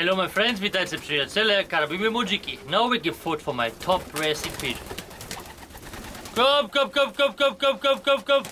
Hello my friends, witajcie przyjaciele, karabimy Mujiki. Now we give food for my top recipe. Kop, kop, kop, kop, kop, kop, kop, kop, kop.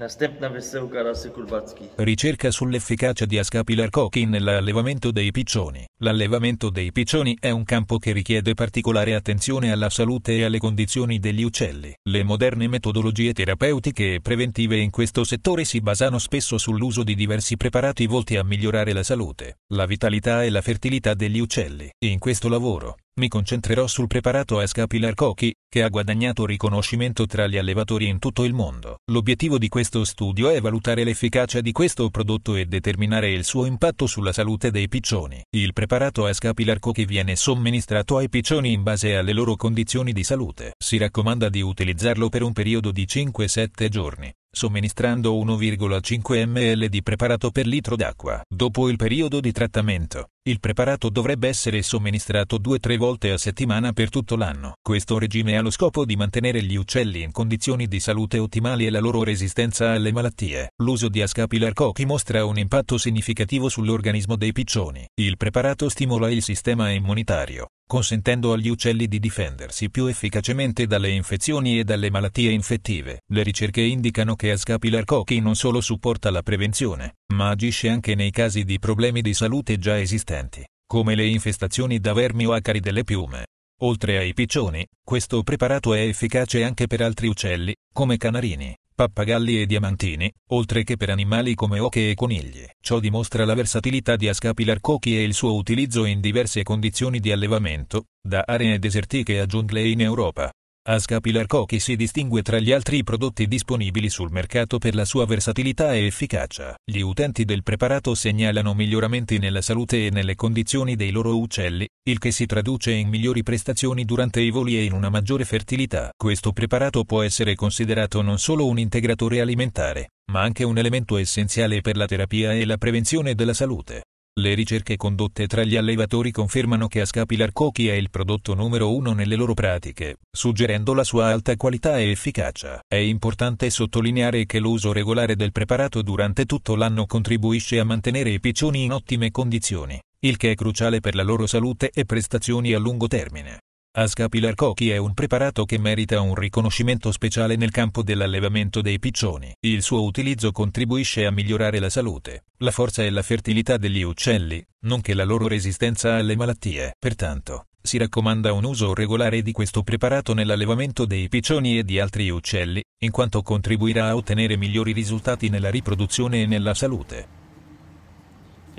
Następna wysyłka rasy kurwacki. Ricerca sull'efficacia di Ascapilar Cochi nell'allevamento dei piccioni. L'allevamento dei piccioni è un campo che richiede particolare attenzione alla salute e alle condizioni degli uccelli. Le moderne metodologie terapeutiche e preventive in questo settore si basano spesso sull'uso di diversi preparati volti a migliorare la salute, la vitalità e la fertilità degli uccelli. In questo lavoro, mi concentrerò sul preparato Esca Pilar che ha guadagnato riconoscimento tra gli allevatori in tutto il mondo. L'obiettivo di questo studio è valutare l'efficacia di questo prodotto e determinare il suo impatto sulla salute dei piccioni. Il preparato Esca Pilar viene somministrato ai piccioni in base alle loro condizioni di salute. Si raccomanda di utilizzarlo per un periodo di 5-7 giorni somministrando 1,5 ml di preparato per litro d'acqua. Dopo il periodo di trattamento, il preparato dovrebbe essere somministrato 2-3 volte a settimana per tutto l'anno. Questo regime ha lo scopo di mantenere gli uccelli in condizioni di salute ottimali e la loro resistenza alle malattie. L'uso di Ascapilar cocchi mostra un impatto significativo sull'organismo dei piccioni. Il preparato stimola il sistema immunitario, consentendo agli uccelli di difendersi più efficacemente dalle infezioni e dalle malattie infettive. Le ricerche indicano che Ascapilar cocchi non solo supporta la prevenzione, ma agisce anche nei casi di problemi di salute già esistenti persistenti, come le infestazioni da vermi o acari delle piume. Oltre ai piccioni, questo preparato è efficace anche per altri uccelli, come canarini, pappagalli e diamantini, oltre che per animali come oche e conigli. Ciò dimostra la versatilità di Ascapilar cochi e il suo utilizzo in diverse condizioni di allevamento, da aree desertiche a giungle in Europa. Asca Pilar Cochi si distingue tra gli altri prodotti disponibili sul mercato per la sua versatilità e efficacia. Gli utenti del preparato segnalano miglioramenti nella salute e nelle condizioni dei loro uccelli, il che si traduce in migliori prestazioni durante i voli e in una maggiore fertilità. Questo preparato può essere considerato non solo un integratore alimentare, ma anche un elemento essenziale per la terapia e la prevenzione della salute. Le ricerche condotte tra gli allevatori confermano che Ascapilar Cochi è il prodotto numero uno nelle loro pratiche, suggerendo la sua alta qualità e efficacia. È importante sottolineare che l'uso regolare del preparato durante tutto l'anno contribuisce a mantenere i piccioni in ottime condizioni, il che è cruciale per la loro salute e prestazioni a lungo termine. Asca Pilarcochi è un preparato che merita un riconoscimento speciale nel campo dell'allevamento dei piccioni. Il suo utilizzo contribuisce a migliorare la salute, la forza e la fertilità degli uccelli, nonché la loro resistenza alle malattie. Pertanto, si raccomanda un uso regolare di questo preparato nell'allevamento dei piccioni e di altri uccelli, in quanto contribuirà a ottenere migliori risultati nella riproduzione e nella salute.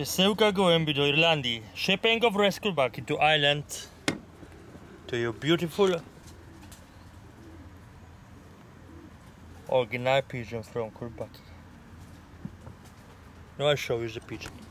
Sevka Goembido Irlandi, Shepengo Rescue Back to Ireland. to your beautiful original pigeon from Kurbaki. Now I show you the pigeon.